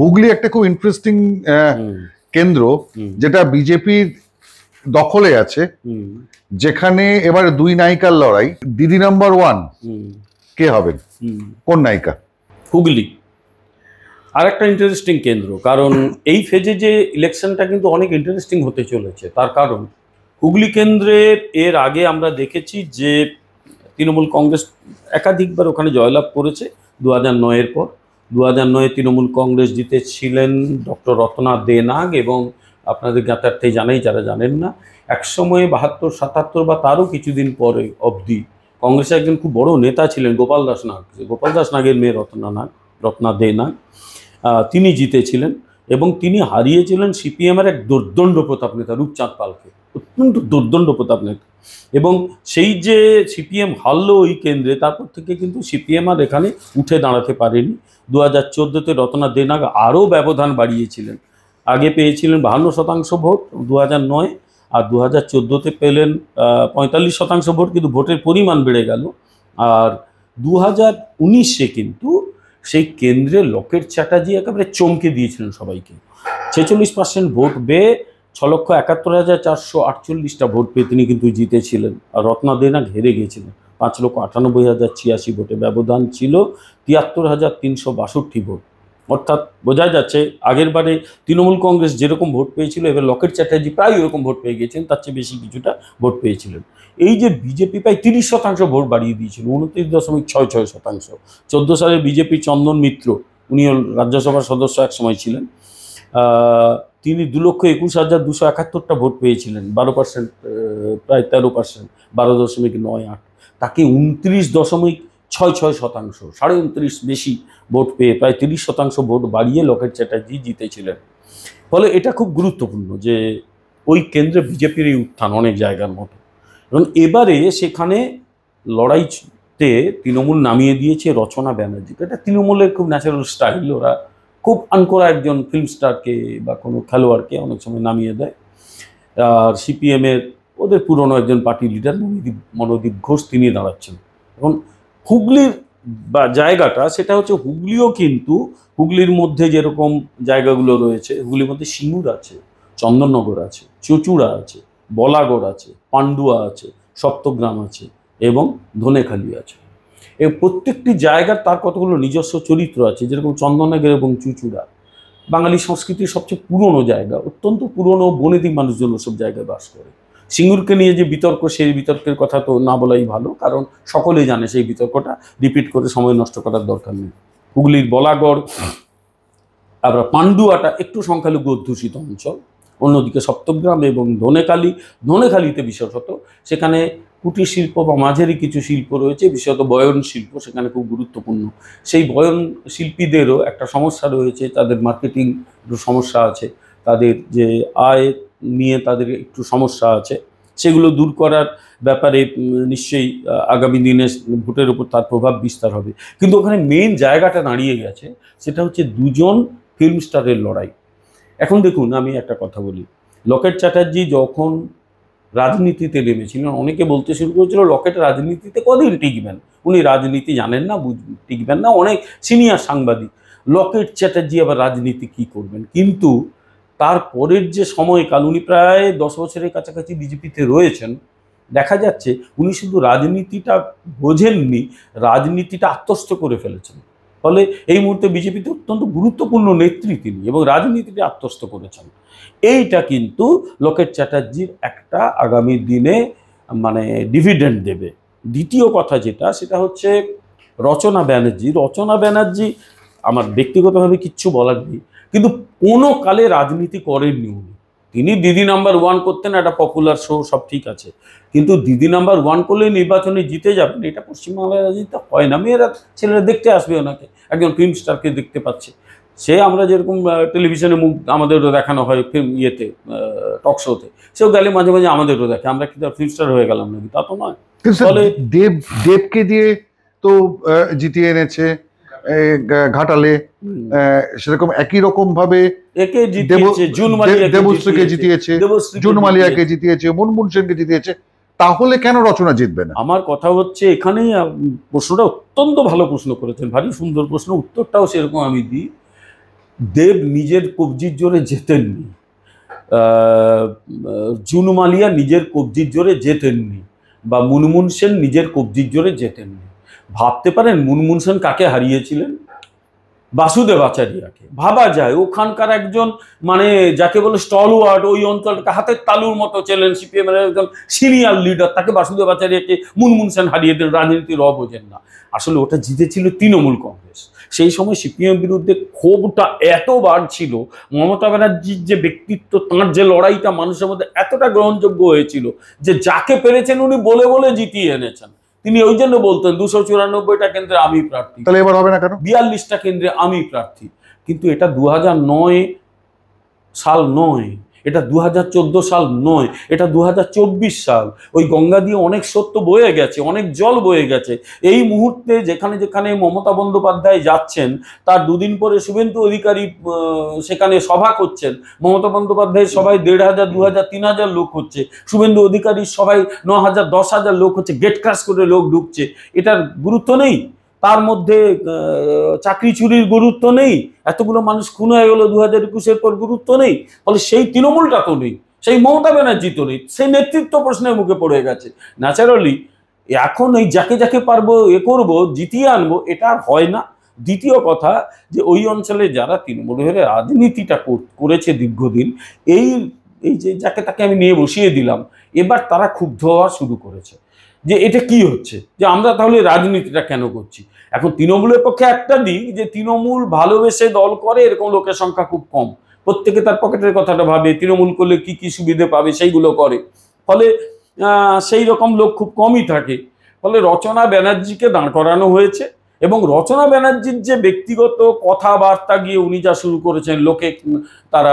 হুগলি একটা খুব ইন্টারেস্টিং কেন্দ্র যেটা বিজেপির দখলে আছে যেখানে এবার দুই নায়িকার লড়াই দিদি নাম্বার ওয়ান কে হবেন কোন নায়িকা হুগলি আর একটা ইন্টারেস্টিং কেন্দ্র কারণ এই ফেজে যে ইলেকশনটা কিন্তু অনেক ইন্টারেস্টিং হতে চলেছে তার কারণ হুগলি কেন্দ্রে এর আগে আমরা দেখেছি যে তৃণমূল কংগ্রেস একাধিকবার ওখানে জয়লাভ করেছে দু হাজার নয়ের পর দু হাজার নয় তৃণমূল কংগ্রেস জিতেছিলেন ডক্টর রত্না দে নাগ এবং আপনাদের জ্ঞাতার্থে জানাই যারা জানেন না একসময়ে বাহাত্তর সাতাত্তর বা তারও কিছুদিন পরে অবধি কংগ্রেসের একজন খুব বড় নেতা ছিলেন গোপাল দাস নাগ গোপাল দাস নাগের মেয়ে রত্না নাগ রত্না দে নাগ তিনি জিতেছিলেন এবং তিনি হারিয়েছিলেন সিপিএমের এক দুর্দণ্ড প্রতাপ নেতা রূপচাঁদ পালকে অত্যন্ত দুর্দণ্ড প্রতাপ নেতা এবং সেই যে সিপিএম হারলো ওই কেন্দ্রে তারপর থেকে কিন্তু সিপিএম আর এখানে উঠে দাঁড়াতে পারেনি দু হাজার চোদ্দোতে রতনা দেনাগ আরও ব্যবধান বাড়িয়েছিলেন আগে পেয়েছিলেন বাহান্ন শতাংশ ভোট দু হাজার নয় আর দু হাজার চোদ্দোতে পেলেন পঁয়তাল্লিশ শতাংশ ভোট কিন্তু ভোটের পরিমাণ বেড়ে গেল আর দু হাজার উনিশে কিন্তু সেই কেন্দ্রে লকেট চ্যাটার্জি একেবারে চমকে দিয়েছিলেন সবাইকে ছেচল্লিশ পার্সেন্ট ভোট পেয়ে ছ লক্ষ একাত্তর হাজার চারশো আটচল্লিশটা ভোট পেয়ে তিনি কিন্তু জিতেছিলেন আর রত্না দেনা ঘেরে গিয়েছিলেন পাঁচ লক্ষ আটানব্বই হাজার ছিয়াশি ভোটে ব্যবধান ছিল তিয়াত্তর হাজার তিনশো বাষট্টি ভোট অর্থাৎ বোঝা যাচ্ছে আগের বারে তৃণমূল কংগ্রেস যেরকম ভোট পেয়েছিল এবার লকেট চ্যাটার্জি প্রায় ওরকম ভোট পেয়ে গিয়েছেন তার চেয়ে বেশি কিছুটা ভোট পেয়েছিলেন এই যে বিজেপি প্রায় তিরিশ শতাংশ ভোট বাড়িয়ে দিয়েছিল উনত্রিশ দশমিক ছয় ছয় শতাংশ চোদ্দো সালে বিজেপি চন্দন মিত্র উনি রাজ্যসভার সদস্য এক সময় ছিলেন তিনি দু লক্ষ একুশ হাজার দুশো একাত্তরটা ভোট পেয়েছিলেন বারো পার্সেন্ট প্রায় তেরো পার্সেন্ট বারো দশমিক নয় আট তাকে উনত্রিশ দশমিক ছয় ছয় শতাংশ সাড়ে উনত্রিশ বেশি ভোট পেয়ে প্রায় তিরিশ শতাংশ ভোট বাড়িয়ে লকেট চ্যাটার্জি জিতেছিলেন ফলে এটা খুব গুরুত্বপূর্ণ যে ওই কেন্দ্রে বিজেপির এই উত্থান অনেক জায়গার মতো এবং এবারে সেখানে লড়াইতে তৃণমূল নামিয়ে দিয়েছে রচনা ব্যানার্জিকে এটা তৃণমূলের খুব ন্যাচারাল স্টাইল ওরা খুব আনকোরা একজন ফিল্ম স্টারকে বা কোনো খেলোয়াড়কে অনেক সময় নামিয়ে দেয় আর সিপিএমের ওদের পুরনো একজন পার্টি লিডার মনোদীপ মনোদীপ ঘোষ তিনি দাঁড়াচ্ছেন এখন হুগলির বা জায়গাটা সেটা হচ্ছে হুগলিও কিন্তু হুগলির মধ্যে যেরকম জায়গাগুলো রয়েছে হুগলির মধ্যে সিঙ্গুর আছে চন্দননগর আছে চচুড়া আছে বলাগড় আছে পান্ডুয়া আছে সপ্তগ্রাম আছে এবং ধনেখালি আছে এই প্রত্যেকটি জায়গার তার কতগুলো নিজস্ব চরিত্র আছে যেরকম চন্দননগর এবং চুচুড়া বাঙালি সংস্কৃতির সবচেয়ে পুরনো জায়গা অত্যন্ত পুরনো বনেদিক মানুষজন ওসব জায়গায় বাস করে সিঙ্গুরকে নিয়ে যে বিতর্ক সেই বিতর্কের কথা তো না বলাই ভালো কারণ সকলেই জানে সেই বিতর্কটা রিপিট করে সময় নষ্ট করার দরকার নেই হুগলির বলাগড় আবার পান্ডুয়াটা একটু সংখ্যালঘু অধ্যুষিত অঞ্চল অন্যদিকে সপ্তগ্রাম এবং ধনেখালি ধনেখালিতে বিশেষত সেখানে কুটির শিল্প বা মাঝেরই কিছু শিল্প রয়েছে বিশেষত বয়ন শিল্প সেখানে খুব গুরুত্বপূর্ণ সেই বয়ন শিল্পীদেরও একটা সমস্যা রয়েছে তাদের মার্কেটিং একটু সমস্যা আছে তাদের যে আয় নিয়ে তাদের একটু সমস্যা আছে সেগুলো দূর করার ব্যাপারে নিশ্চয়ই আগামী দিনে ভোটের উপর তার প্রভাব বিস্তার হবে কিন্তু ওখানে মেন জায়গাটা দাঁড়িয়ে গেছে সেটা হচ্ছে দুজন ফিল্ম স্টারের লড়াই এখন দেখুন আমি একটা কথা বলি লকেট চ্যাটার্জি যখন রাজনীতিতে নেমেছিলেন অনেকে বলতে শুরু করেছিল লকেট রাজনীতিতে কদিন টিকবেন উনি রাজনীতি জানেন না টিকবেন না অনেক সিনিয়র সাংবাদিক লকেট চ্যাটার্জি আবার রাজনীতি কি করবেন কিন্তু তার পরের যে সময়কাল উনি প্রায় দশ বছরের কাছাকাছি বিজেপিতে রয়েছেন দেখা যাচ্ছে উনি শুধু রাজনীতিটা বোঝেননি রাজনীতিটা আত্মস্থ করে ফেলেছেন ফলে এই মুহূর্তে বিজেপিতে অত্যন্ত গুরুত্বপূর্ণ নেত্রী তিনি এবং রাজনীতিতে আত্মস্থ করেছেন এইটা কিন্তু লোকেট চ্যাটার্জির একটা আগামী দিনে মানে ডিভিডেন্ড দেবে দ্বিতীয় কথা যেটা সেটা হচ্ছে রচনা ব্যানার্জি রচনা ব্যানার্জি আমার ব্যক্তিগতভাবে কিচ্ছু বলার নেই কিন্তু কোনো কালে রাজনীতি করেননি উনি তিনি দিদি নাম্বার ওয়ান করতেন একটা পপুলার শো সব ঠিক আছে কিন্তু দিদি নাম্বার ওয়ান করলে নির্বাচনে জিতে যাবেন এটা পশ্চিমবাংলার রাজনীতি হয় না মেয়েরা ছেলেরা দেখতে আসবে ওনাকে একজন ফিল্ম স্টারকে দেখতে পাচ্ছে সে আমরা যেরকম টেলিভিশনে মুখ আমাদেরও দেখানো হয় ফিল্ম ইয়েতে টক শোতে সেও গেলে মাঝে মাঝে আমাদেরও দেখে আমরা কিন্তু ফিল্ম স্টার হয়ে গেলাম নাকি তা তো নয় দেব দেবকে দিয়ে তো জিতিয়ে এনেছে ঘাটালে সেরকম একই রকম ভাবে দেবশ্রীকে জিতিয়েছে জুন মালিয়াকে জিতিয়েছে মুনমুন সেনকে জিতিয়েছে তাহলে কেন রচনা জিতবে না আমার কথা হচ্ছে এখানেই প্রশ্নটা অত্যন্ত ভালো প্রশ্ন করেছেন ভারী সুন্দর প্রশ্ন উত্তরটাও সেরকম আমি দিই দেব নিজের কবজির জোরে জেতেননি জুন মালিয়া নিজের কবজির জোরে জেতেননি বা মুনমুন সেন নিজের কবজির জোরে যেতেননি ভাবতে পারেন মুনমুন সেন কাকে হারিয়েছিলেন বাসুদেব আচার্যকে ভাবা যায় ওখানকার একজন মানে যাকে বলে স্টলওয়ার্ড ওই অঞ্চলটাকে হাতের তালুর মতো ছিলেন এর একজন সিনিয়র লিডার তাকে বাসুদেব আচার্যকে মুনমুন সেন হারিয়ে দিলেন রাজনীতির র না আসলে ওটা জিতেছিল তৃণমূল কংগ্রেস সেই সময় সিপিএম বিরুদ্ধে ক্ষোভটা এত বাড়ছিল মমতা ব্যানার্জির যে ব্যক্তিত্ব তাঁর যে লড়াইটা মানুষের মধ্যে এতটা গ্রহণযোগ্য হয়েছিল যে যাকে পেরেছেন উনি বলে বলে জিতিয়ে এনেছেন তিনি ওই জন্য বলতেন দুশো চুরানব্বইটা কেন্দ্রে আমি প্রার্থী তাহলে এবার হবে না কেন বিয়াল্লিশটা কেন্দ্রে আমি প্রার্থী কিন্তু এটা দু হাজার সাল নয় এটা দু সাল নয় এটা দু সাল ওই গঙ্গা দিয়ে অনেক সত্য বয়ে গেছে অনেক জল বয়ে গেছে এই মুহূর্তে যেখানে যেখানে মমতা বন্দ্যোপাধ্যায় যাচ্ছেন তার দুদিন পরে শুভেন্দু অধিকারী সেখানে সভা করছেন মমতা বন্দ্যোপাধ্যায়ের সবাই দেড় হাজার দু হাজার তিন হাজার লোক হচ্ছে শুভেন্দু অধিকারীর সবাই ন হাজার দশ হাজার লোক হচ্ছে গেট ক্রাস করে লোক ঢুকছে এটার গুরুত্ব নেই তার মধ্যে চাকরি চুরির গুরুত্ব নেই এতগুলো মানুষ খুন হয়ে গেলো দু হাজার একুশের পর গুরুত্ব নেই ফলে সেই তৃণমূলটা তো নেই সেই মমতা ব্যানার্জি তো নেই সেই নেতৃত্ব প্রশ্নের মুখে পড়ে গেছে ন্যাচারালি এখন এই যাকে যাকে পারবো এ করবো জিতিয়ে আনবো এটা আর হয় না দ্বিতীয় কথা যে ওই অঞ্চলে যারা তৃণমূল হয়ে রাজনীতিটা করেছে দীর্ঘদিন এই এই যে যাকে তাকে আমি নিয়ে বসিয়ে দিলাম এবার তারা ক্ষুব্ধ হওয়া শুরু করেছে যে এটা কি হচ্ছে যে আমরা তাহলে রাজনীতিটা কেন করছি এখন তৃণমূলের পক্ষে একটা দিক যে তৃণমূল ভালোবেসে দল করে এরকম লোকের সংখ্যা খুব কম প্রত্যেকে তার পকেটের কথাটা ভাবে তৃণমূল করলে কি কি সুবিধে পাবে সেইগুলো করে ফলে সেই রকম লোক খুব কমই থাকে ফলে রচনা ব্যানার্জিকে দাঁড় করানো হয়েছে এবং রচনা ব্যানার্জির যে ব্যক্তিগত কথাবার্তা গিয়ে উনি যা শুরু করেছেন লোকে তারা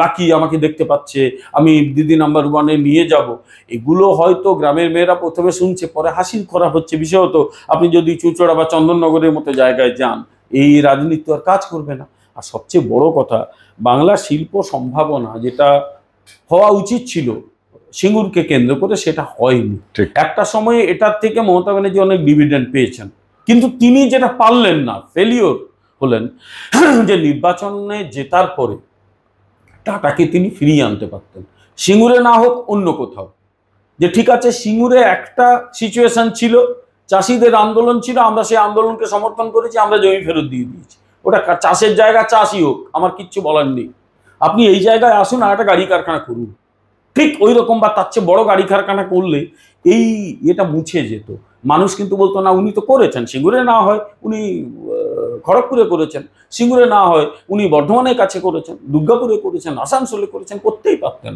লাকি আমাকে দেখতে পাচ্ছে আমি দিদি নাম্বার ওয়ানে নিয়ে যাব এগুলো হয়তো গ্রামের মেয়েরা প্রথমে শুনছে পরে হাসিল করা হচ্ছে বিশেষত আপনি যদি চুচড়া বা চন্দননগরের মতো জায়গায় যান এই রাজনীতি আর কাজ করবে না আর সবচেয়ে বড় কথা বাংলা শিল্প সম্ভাবনা যেটা হওয়া উচিত ছিল সিঙ্গুরকে কেন্দ্র করে সেটা হয়নি একটা সময়ে এটার থেকে মমতা ব্যানার্জি অনেক ডিভিডেন্ড পেয়েছেন কিন্তু তিনি যেটা পারলেন না ফেলিওর হলেন যে নির্বাচনে জেতার পরে টাকাকে তিনি ফিরিয়ে আনতে পারতেন সিঙ্গুরে না হোক অন্য কোথাও যে ঠিক আছে সিঙ্গুরে একটা সিচুয়েশন ছিল চাষিদের আন্দোলন ছিল আমরা সেই আন্দোলনকে সমর্থন করেছি আমরা জমি ফেরত দিয়ে দিয়েছি ওটা চাষের জায়গা চাষই হোক আমার কিচ্ছু বলার নেই আপনি এই জায়গায় আসুন আর একটা গাড়ি কারখানা করুন ঠিক ওই রকম বা তার চেয়ে বড় গাড়ি কারখানা করলে এই এটা মুছে যেত মানুষ কিন্তু বলতো না উনি তো করেছেন সিঙ্গুরে না হয় উনি খড়গপুরে করেছেন সিঙ্গুরে না হয় উনি বর্ধমানের কাছে করেছেন দুর্গাপুরে করেছেন আসানসোলে করেছেন করতেই পারতেন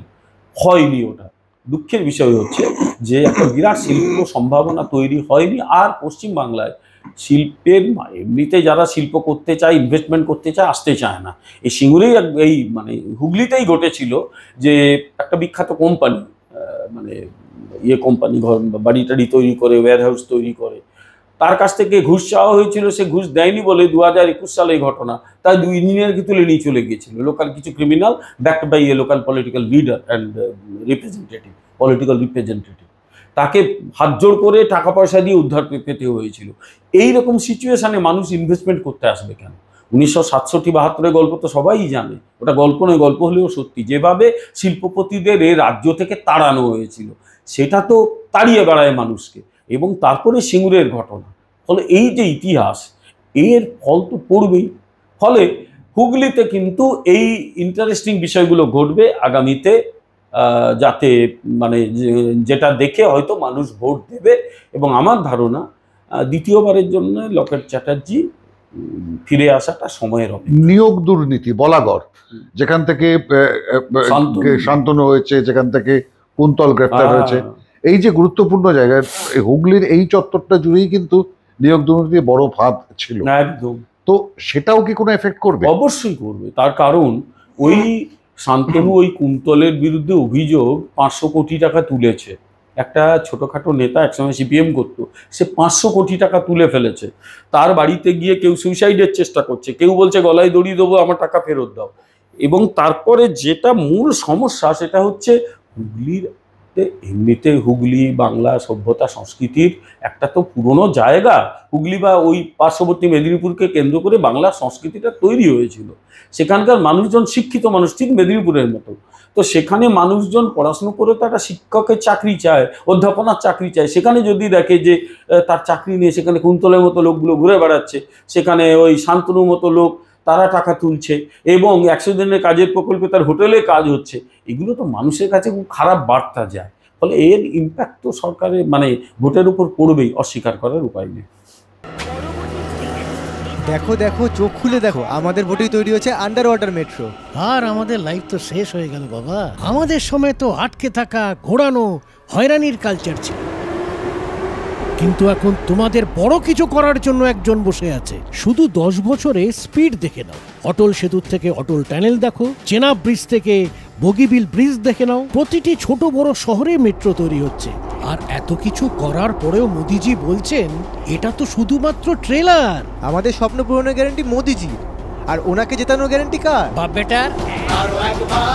হয়নি ওটা দুঃখের বিষয় হচ্ছে যে একটা বিরাট শিল্প সম্ভাবনা তৈরি হয়নি আর পশ্চিমবাংলায় শিল্পের এমনিতে যারা শিল্প করতে চায় ইনভেস্টমেন্ট করতে চায় আসতে চায় না এই সিঙ্গুরেই এই মানে হুগলিতেই ঘটেছিল যে একটা বিখ্যাত কোম্পানি মানে ইয়ে কোম্পানি ঘর বাড়ি টাড়ি তৈরি করে ওয়ারহাউস তৈরি করে তার কাছ থেকে ঘুষ চাওয়া হয়েছিল সে ঘুষ দেয়নি বলে দু হাজার একুশ সালে ঘটনা তাই দুই ইঞ্জিনিয়ারকে তুলে নিয়ে চলে গিয়েছিল লোকাল কিছু criminal backed by a local political leader and representative political representative তাকে হাত জোর করে টাকা পয়সা দিয়ে উদ্ধার পেতে হয়েছিল এই রকম সিচুয়েশানে মানুষ ইনভেস্টমেন্ট করতে আসবে কেন উনিশশো সাতষট্টি বাহাত্তরের গল্প তো সবাই জানে ওটা গল্প নয় গল্প হলেও সত্যি যেভাবে শিল্পপতিদের এ রাজ্য থেকে তাড়ানো হয়েছিল সেটা তো তাড়িয়ে বেড়ায় মানুষকে এবং তারপরে সিঙ্গুরের ঘটনা ফলে এই যে ইতিহাস এর ফল তো পড়বেই ফলে হুগলিতে কিন্তু এই ইন্টারেস্টিং বিষয়গুলো ঘটবে আগামীতে যাতে মানে যেটা দেখে হয়তো মানুষ ভোট দেবে এবং আমার ধারণা দ্বিতীয়বারের জন্য লকেট চ্যাটার্জি ফিরে আসাটা সময়ের হবে নিয়োগ দুর্নীতি বলাগড় যেখান থেকে শান্তনু হয়েছে যেখান থেকে কুন্তল গ্রেপ্তার হয়েছে এই যে গুরুত্বপূর্ণ জায়গায় হুগলির এই চত্বরটা জুড়েই কিন্তু নিয়োগ দুর্নীতি বড় ফাঁদ ছিল একদম তো সেটাও কি কোনো এফেক্ট করবে অবশ্যই করবে তার কারণ ওই শান্তনু ওই কুন্তলের বিরুদ্ধে অভিযোগ পাঁচশো কোটি টাকা তুলেছে একটা ছোটোখাটো নেতা একসময় সিপিএম করত সে পাঁচশো কোটি টাকা তুলে ফেলেছে তার বাড়িতে গিয়ে কেউ সুইসাইডের চেষ্টা করছে কেউ বলছে গলায় দড়ি দেবো আমার টাকা ফেরত দাও এবং তারপরে যেটা মূল সমস্যা সেটা হচ্ছে হুগলিতে এমনিতে হুগলি বাংলা সভ্যতা সংস্কৃতির একটা তো পুরনো জায়গা হুগলি বা ওই পার্শ্ববর্তী মেদিনীপুরকে কেন্দ্র করে বাংলা সংস্কৃতিটা তৈরি হয়েছিল সেখানকার মানুষজন শিক্ষিত মানুষ ঠিক মেদিনীপুরের মতো তো সেখানে মানুষজন পড়াশুনো করে তারা শিক্ষকের চাকরি চায় অধ্যাপনার চাকরি চায় সেখানে যদি দেখে যে তার চাকরি নিয়ে সেখানে কুন্তলের মতো লোকগুলো ঘুরে বেড়াচ্ছে সেখানে ওই শান্তনুর মতো লোক তারা টাকা তুলছে এবং একশো দিনের কাজের প্রকল্পে তার হোটেলে কাজ হচ্ছে এগুলো তো মানুষের কাছে খুব খারাপ বার্তা যায় ফলে এর ইম্প্যাক্ট তো সরকারের মানে ভোটের উপর পড়বেই অস্বীকার করার উপায় নেই দেখো দেখো চোখ খুলে দেখো আমাদের ভোটেই তৈরি হয়েছে আন্ডার ওয়াটার মেট্রো আর আমাদের লাইফ তো শেষ হয়ে গেল বাবা আমাদের সময় তো আটকে থাকা ঘোরানো হয়রানির কালচার ছিল কিন্তু এখন তোমাদের বড় কিছু করার জন্য একজন বসে আছে শুধু দশ বছরে স্পিড দেখে নাও অটল সেতুর থেকে অটল টানেল দেখো চেনা ব্রিজ থেকে বগিবিল ব্রিজ দেখে নাও প্রতিটি ছোট বড় শহরে মেট্রো তৈরি হচ্ছে আর এত কিছু করার পরেও মোদিজি বলছেন এটা তো শুধুমাত্র ট্রেলার আমাদের স্বপ্ন পূরণের গ্যারান্টি মোদিজি আর ওনাকে জেতানোর গ্যারান্টি কার বাপ বেটার একবার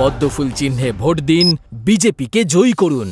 পদ্মফুল চিহ্নে ভোট দিন বিজেপিকে জয়ী করুন